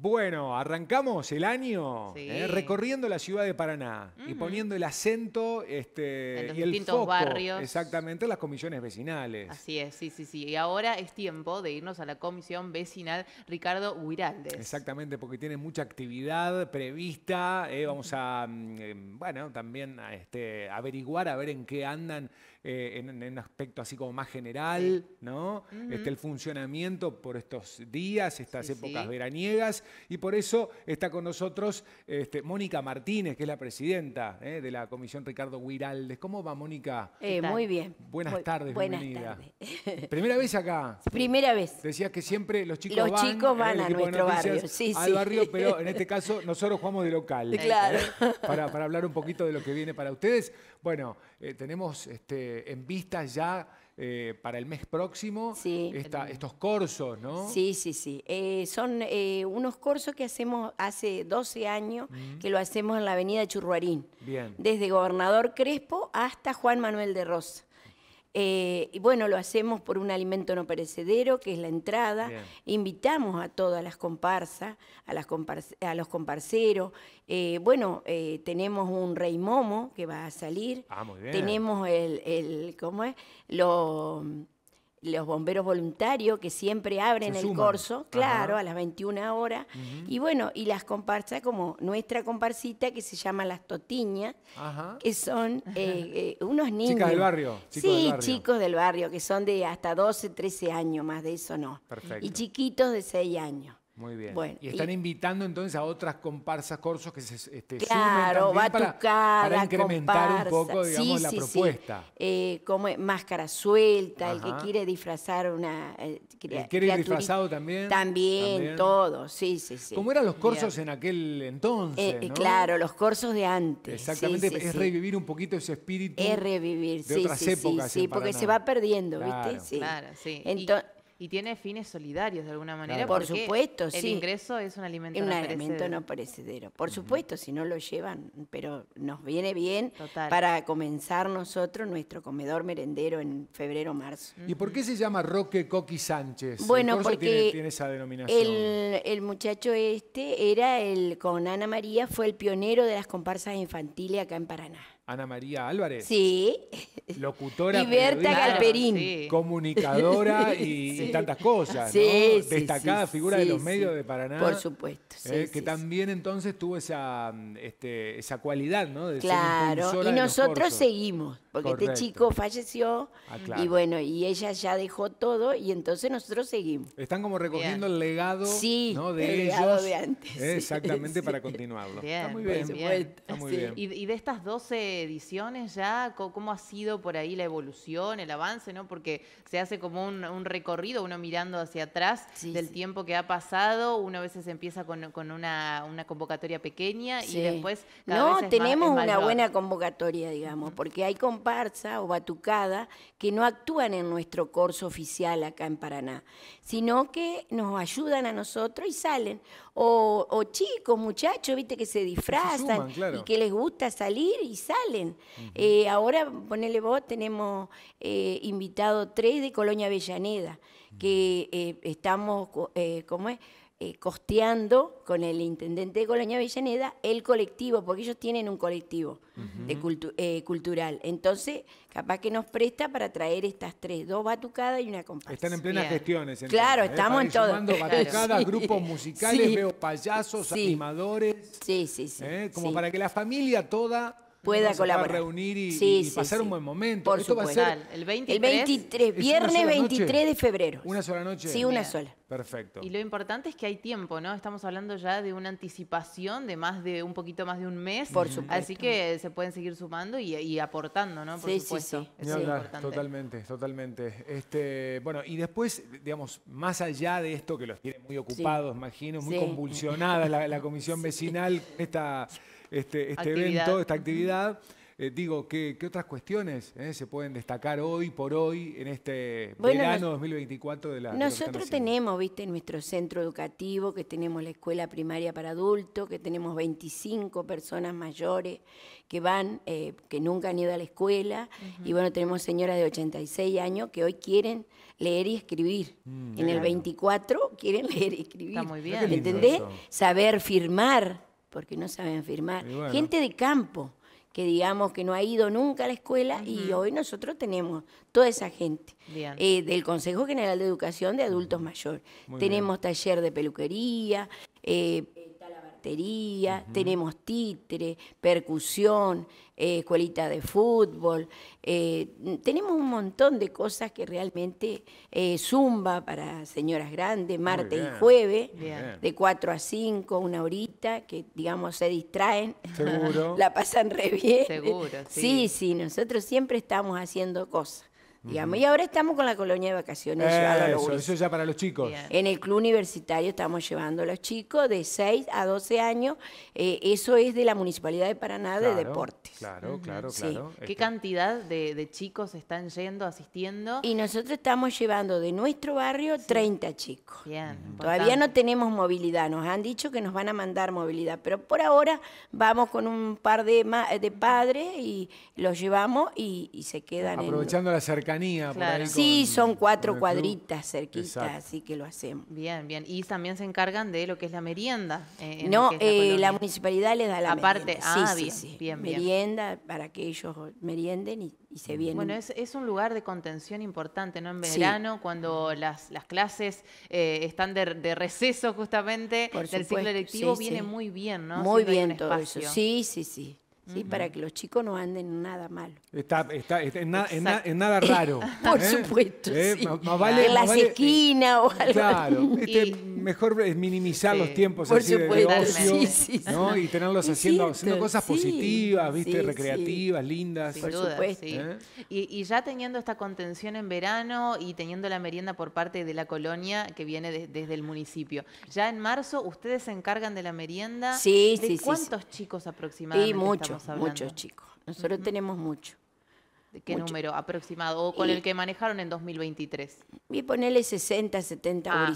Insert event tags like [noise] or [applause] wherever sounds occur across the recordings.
Bueno, arrancamos el año ¿eh? recorriendo la ciudad de Paraná y poniendo el acento este, en los y distintos el foco, barrios. Exactamente, en las comisiones vecinales. Así es, sí, sí, sí. Y ahora es tiempo de irnos a la comisión vecinal Ricardo Huiraldes. Exactamente, porque tiene mucha actividad prevista. ¿eh? vamos a, mm, em, bueno, también este, averiguar, a ver en qué andan eh, en, un aspecto así como más general, ¿no? este, el funcionamiento por estos días, estas épocas veraniegas, y por eso está con nosotros este, Mónica Martínez, que es la presidenta eh, de la Comisión Ricardo Huiraldes. ¿Cómo va, Mónica? Eh, muy bien. Buenas tardes, buenas bienvenida. [laughs] ¿Primera vez acá? Primera vez. Decías que siempre los chicos van, chicos van a nuestro barrio, sí, al barrio, pero en este [laughs] caso nosotros jugamos de local. Claro. Para, hablar un poquito de lo que viene para ustedes. Bueno, tenemos este, eh, en vista ya eh, para el mes próximo estos cursos, ¿no? Sí, sí, sí. Eh, son unos cursos que hacemos hace 12 años, que lo hacemos en la avenida Churruarín. Desde Gobernador Crespo hasta Juan Manuel de Rosa. Eh, y bueno, lo hacemos por un alimento no perecedero, que es la entrada. Invitamos a todas las comparsas, a, las a los comparseros. Eh, bueno, eh, tenemos un rey momo que va a salir. Ah, bien. Tenemos el, ¿cómo es? los bomberos voluntarios que siempre abren el corso, claro, a las 21 horas. Y bueno, y las comparsas como nuestra comparsita que se llama Las Totiñas, que son [laughs] eh, eh, unos niños. Chicas del barrio. Chicos sí, chicos del barrio, que son de hasta 12, 13 años, más de eso no. Y chiquitos de 6 años. Muy bien. y están invitando entonces a otras comparsas, corsos que se este, sumen va para, incrementar un poco, digamos, la propuesta. Eh, como máscara suelta, el que quiere disfrazar una... Eh, ¿El quiere ir disfrazado también? también? todo, sí, sí, sí. ¿Cómo eran los corsos en aquel entonces? Eh, claro, los corsos de antes. Exactamente, es revivir un poquito ese espíritu. Es revivir, de sí, otras sí, épocas sí, porque se va perdiendo, ¿viste? Sí, claro, sí. Entonces, y tiene fines solidarios de alguna manera. por supuesto, el sí. El ingreso es un alimento, un no, alimento no perecedero. Por supuesto, si no lo llevan, pero nos viene bien para comenzar nosotros nuestro comedor merendero en febrero marzo. ¿Y por qué se llama Roque Coqui Sánchez? Bueno, porque tiene, esa denominación. El, el, muchacho este era el con Ana María fue el pionero de las comparsas infantiles acá en Paraná. Ana María Álvarez. Sí. Locutora. [laughs] Y Berta Galperín. Comunicadora y, tantas cosas. Destacada figura de los medios de Paraná. Por supuesto. ¿eh? que también entonces tuvo esa, este, esa cualidad, ¿no? De claro. y nosotros seguimos porque este chico falleció ah, y bueno, y ella ya dejó todo y entonces nosotros seguimos. Están como recogiendo el legado de ellos. de antes. [laughs] exactamente, para continuarlo. Está muy bien. ¿Y, de estas 12 ediciones ya, ¿cómo ha sido por ahí la evolución, el avance? ¿no? Porque se hace como un, recorrido, uno mirando hacia atrás del tiempo que ha pasado, uno a veces empieza con, una, convocatoria pequeña y después... no, tenemos una buena convocatoria, digamos, porque hay compañeros o batucada que no actúan en nuestro corso oficial acá en Paraná, sino que nos ayudan a nosotros y salen. O, chicos, muchachos, viste, que se disfrazan y que les gusta salir y salen. Eh, ahora, ponele vos, tenemos eh, invitado tres de Colonia Avellaneda, que eh, estamos, eh, ¿cómo es? Eh, costeando con el intendente de Colonia Villaneda, el colectivo, porque ellos tienen un colectivo eh, cultural. Entonces, capaz que nos presta para traer estas tres, dos batucadas y una comparsa. Están en plenas gestiones. claro, ¿eh? estamos batucadas, [laughs] grupos musicales, veo payasos, animadores. Sí, sí, sí. Como para que la familia toda pueda colaborar. reunir y, pasar un buen momento. Por supuesto. el 23, el viernes 23 de febrero. Una sola noche. Sí, una sola. Perfecto. Y lo importante es que hay tiempo, ¿no? Estamos hablando ya de una anticipación de más de un poquito más de un mes. Por Así que se pueden seguir sumando y, y aportando, ¿no? Por supuesto. Sí, sí. Totalmente, totalmente. Este, bueno, y después, digamos, más allá de esto que los tiene muy ocupados, imagino, muy convulsionada la, comisión [laughs] vecinal, esta, este, este evento, esta actividad. Eh, digo, ¿qué, otras cuestiones eh, se pueden destacar hoy por hoy en este verano 2024 de la... Nosotros tenemos, viste, en nuestro centro educativo, que tenemos la escuela primaria para adultos, que tenemos 25 personas mayores que van, eh, que nunca han ido a la escuela, y bueno, tenemos señoras de 86 años que hoy quieren leer y escribir. Mm, en el 24 quieren leer y escribir. Está muy bien. ¿Entendés? Saber firmar, porque no saben firmar. Gente de campo que digamos que no ha ido nunca a la escuela y hoy nosotros tenemos toda esa gente eh, del Consejo General de Educación de Adultos Mayores. tenemos taller de peluquería, eh, tenemos títere, percusión, eh, escuelita de fútbol, eh, tenemos un montón de cosas que realmente, eh, zumba para señoras grandes, martes y jueves, de 4 a 5, una horita, que digamos se distraen, [laughs] la pasan re bien. Sí, sí, nosotros siempre estamos haciendo cosas. Y ahora estamos con la colonia de vacaciones. eso, ya para los chicos. En el club universitario estamos llevando a los chicos de 6 a 12 años. Eh, eso es de la Municipalidad de Paraná de Deportes. Claro, claro, claro. ¿Qué este cantidad de, chicos están yendo, asistiendo? Y nosotros estamos llevando de nuestro barrio 30 chicos. Todavía no tenemos movilidad. Nos han dicho que nos van a mandar movilidad, pero por ahora vamos con un par de, de padres y los llevamos y, se quedan. Aprovechando la cercanía sí, son cuatro cuadritas cerquitas, así que lo hacemos. Bien, bien. Y también se encargan de lo que es la merienda. Eh, no, la, eh, municipalidad les da la merienda. Aparte, ah, Merienda para que ellos merienden y, se vienen. Bueno, es, un lugar de contención importante, ¿no? En verano, cuando las, las clases eh, están de, receso justamente por del ciclo electivo, viene muy bien, ¿no? Muy bien todo eso. Sí, sí, sí. ¿sí? para que los chicos no anden en nada malo. Está, está, en, nada raro. [laughs] Por ¿eh? supuesto. ¿Eh? en las esquinas o eh, algo. Claro. Este, mejor es eh, minimizar los tiempos de ocio, Y tenerlos haciendo, cosas positivas, ¿viste? Recreativas, lindas. Por supuesto. Y, ya teniendo esta contención en verano y teniendo la merienda por parte de la colonia que viene desde el municipio. Ya en marzo ustedes se encargan de la merienda. Sí, ¿De sí, ¿Cuántos chicos aproximadamente? Sí, muchos, muchos chicos. Nosotros tenemos muchos. ¿De qué número aproximado? ¿O con el que manejaron en 2023? Y ponerle 60, 70 ah,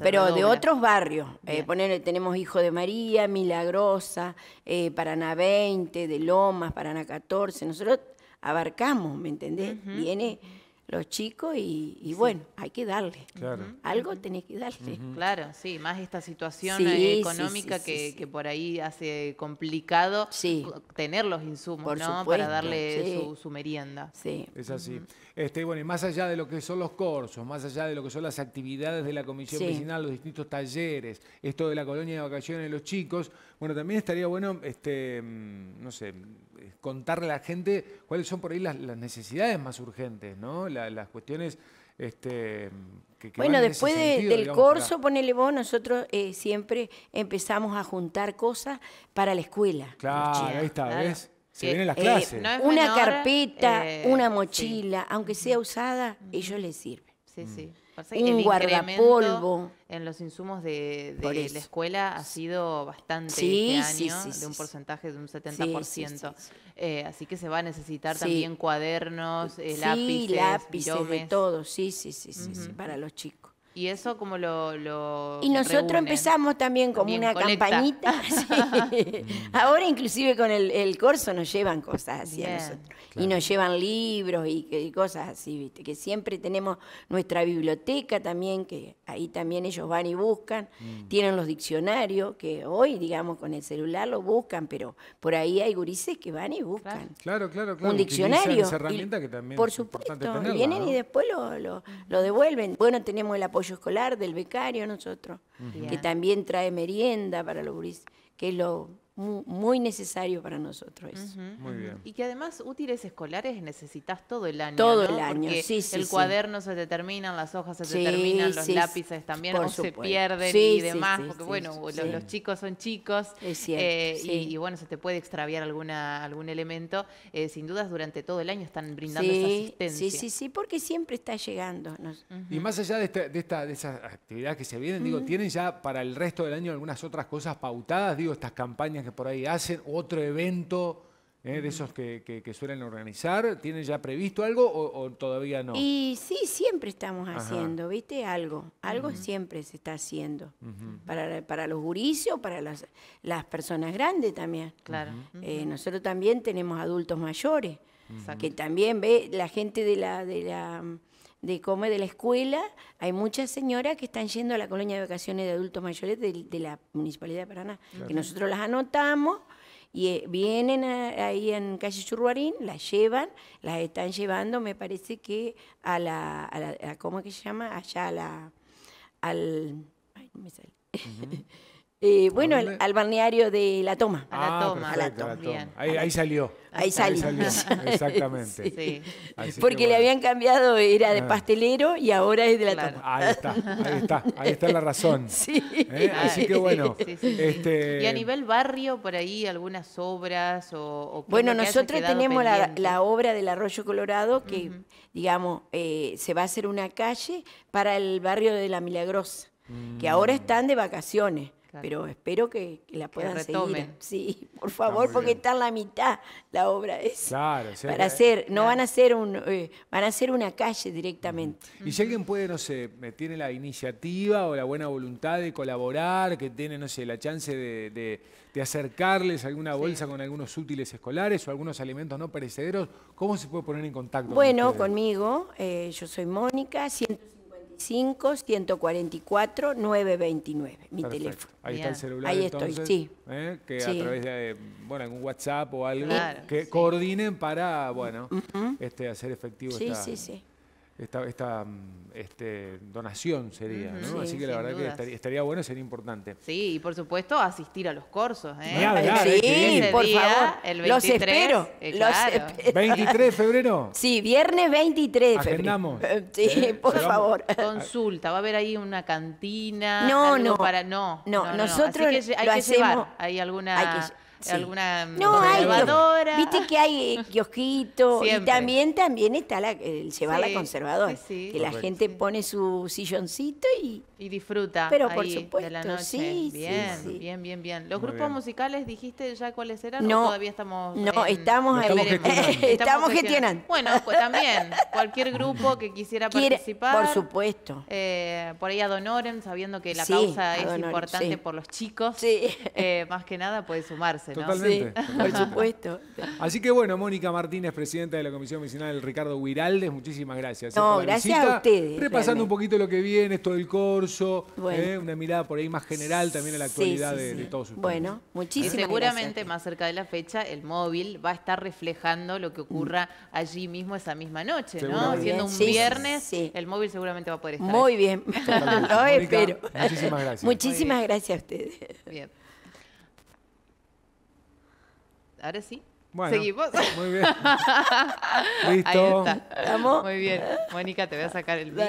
Pero de otros barrios. Eh, tenemos Hijo de María, Milagrosa, eh, Paraná 20, de Lomas, Paraná 14. Nosotros abarcamos, ¿me entendés? Viene los chicos y, bueno, hay que darle. Claro. Algo tenés que darle. Claro, sí, más esta situación eh, económica que, por ahí hace complicado tener los insumos, ¿no? Para darle su, merienda. Sí. Es así. este, bueno, y más allá de lo que son los cursos, más allá de lo que son las actividades de la comisión vecinal, los distintos talleres, esto de la colonia de vacaciones de los chicos, bueno, también estaría bueno, este, mm, no sé, eh, contarle a la gente cuáles son por ahí las, necesidades más urgentes, ¿no? las cuestiones este, que, que bueno, después del curso corso, ponele vos, nosotros eh, siempre empezamos a juntar cosas para la escuela. Claro, ahí está, ¿ves? Se eh, vienen las clases. una carpeta, una mochila, aunque sea usada, ellos les sirve. Sí, mm. sí. el guardapolvo. En los insumos de, la escuela ha sido bastante sí, este año, de un porcentaje de un 70%. Eh, así que se va a necesitar también cuadernos, eh, lápices, lápices, de todo, sí, sí, sí, sí, para los chicos. ¿Y eso como lo, Y nosotros empezamos también como una campañita, campanita. [laughs] Ahora inclusive con el, corso nos llevan cosas así a nosotros. Y nos llevan libros y, cosas así, ¿viste? Que siempre tenemos nuestra biblioteca también, que ahí también ellos van y buscan. Mm. Tienen los diccionarios, que hoy, digamos, con el celular lo buscan, pero por ahí hay gurises que van y buscan. Claro, claro, claro. Un diccionario. Esa herramienta que también por supuesto, vienen y después lo, devuelven. Bueno, tenemos la escolar del becario nosotros, que también trae merienda para los que lo muy, necesario para nosotros Y que además útiles escolares necesitas todo el año. Todo el año, El cuaderno se determina las hojas se determinan, terminan, los lápices también, se pierden y demás. Porque bueno, los, chicos son chicos. Eh, y, bueno, se te puede extraviar alguna, algún elemento. Eh, sin dudas, durante todo el año están brindando esa asistencia. Sí, sí, sí, porque siempre está llegando. Y más allá de, esta, de, esta, de esas actividades que se vienen, digo, ¿tienen ya para el resto del año algunas otras cosas pautadas? Digo, estas campañas que por ahí hacen, otro evento eh, de esos que, suelen organizar, ¿tienen ya previsto algo o, todavía no? Y sí, siempre estamos haciendo, ¿viste? Algo, algo siempre se está haciendo. para, para, los guricios, para las, las personas grandes también. Claro. Eh, nosotros también tenemos adultos mayores, que también ve la gente de la... De la de es de la escuela, hay muchas señoras que están yendo a la colonia de vacaciones de adultos mayores de, la Municipalidad de Paraná, que nosotros las anotamos y eh, vienen ahí en calle Churruarín, las llevan, las están llevando, me parece que a la, a ¿cómo es que se llama? Allá a la, al, ay, no me [laughs] Eh, bueno, al, barneario balneario de La Toma. A la ah, Toma. Ahí, salió. Ahí salió. [laughs] Exactamente. Porque le habían cambiado, era de ah. pastelero y ahora es de La Toma. Ahí está, ahí está, ahí está la razón. [laughs] Sí. ¿Eh? Así que bueno. Este, y a nivel barrio, por ahí algunas obras o... bueno, nosotros tenemos la, obra del Arroyo Colorado que, digamos, eh, se va a hacer una calle para el barrio de La Milagrosa, que ahora mm. están de vacaciones pero espero que, la puedan seguir. Sí, por favor, porque está en la mitad la obra esa, Claro, para hacer, no van a hacer un, eh, van a hacer una calle directamente. Y si alguien puede, no sé, tiene la iniciativa o la buena voluntad de colaborar, que tiene, no sé, la chance de, acercarles alguna bolsa con algunos útiles escolares o algunos alimentos no perecederos, ¿cómo se puede poner en contacto? Bueno, conmigo, eh, yo soy Mónica, siento 55 144 929, mi teléfono. Ahí está el celular. Ahí estoy, sí. ¿eh? Que a través de bueno, algún WhatsApp o algo que coordinen para, bueno, este, hacer efectivo sí, sí, sí esta, esta mm, este, donación sería, ¿no? Así que la verdad que estaría, estaría, bueno, sería importante. Sí, y por supuesto asistir a los cursos, ¿eh? sí, por favor. El los eh, espero. los 23 de febrero. [laughs] Sí, viernes 23 de febrero. Agendamos. [laughs] Sí, eh, por favor. Consulta, va a haber ahí una cantina. No, no. Para, no, no, nosotros hay que llevar, hay alguna alguna no, conservadora. Viste que hay eh, [laughs] kiosquitos y también, también está la, el llevar conservadora. que la gente pone su silloncito y, disfruta. Pero por supuesto, de la noche. bien, bien, bien, bien. ¿Los grupos musicales dijiste ya cuáles eran? No, ¿o todavía estamos. No, [laughs] estamos, estamos, que Bueno, pues también, cualquier grupo que quisiera participar. Por supuesto. Eh, por ahí adonoren, sabiendo que la causa es importante por los chicos, eh, más que nada puede sumarse. Totalmente. por supuesto. Así que bueno, Mónica Martínez, presidenta de la Comisión Medicinal Ricardo Huiraldes, muchísimas gracias. ¿eh? No, gracias a ustedes. Repasando un poquito lo que viene, esto del corso, ¿eh? una mirada por ahí más general también a la actualidad de, todos ustedes. Bueno, muchísimas Seguramente más cerca de la fecha, el móvil va a estar reflejando lo que ocurra allí mismo esa misma noche, ¿no? Siendo un viernes, el móvil seguramente va a poder estar. Muy bien. [laughs] Lo Muchísimas gracias. Muchísimas gracias a ustedes. Bien. Ahora sí. Bueno, Seguimos. Muy bien. [laughs] Listo. Ahí está. Muy bien. Mónica, te voy a sacar el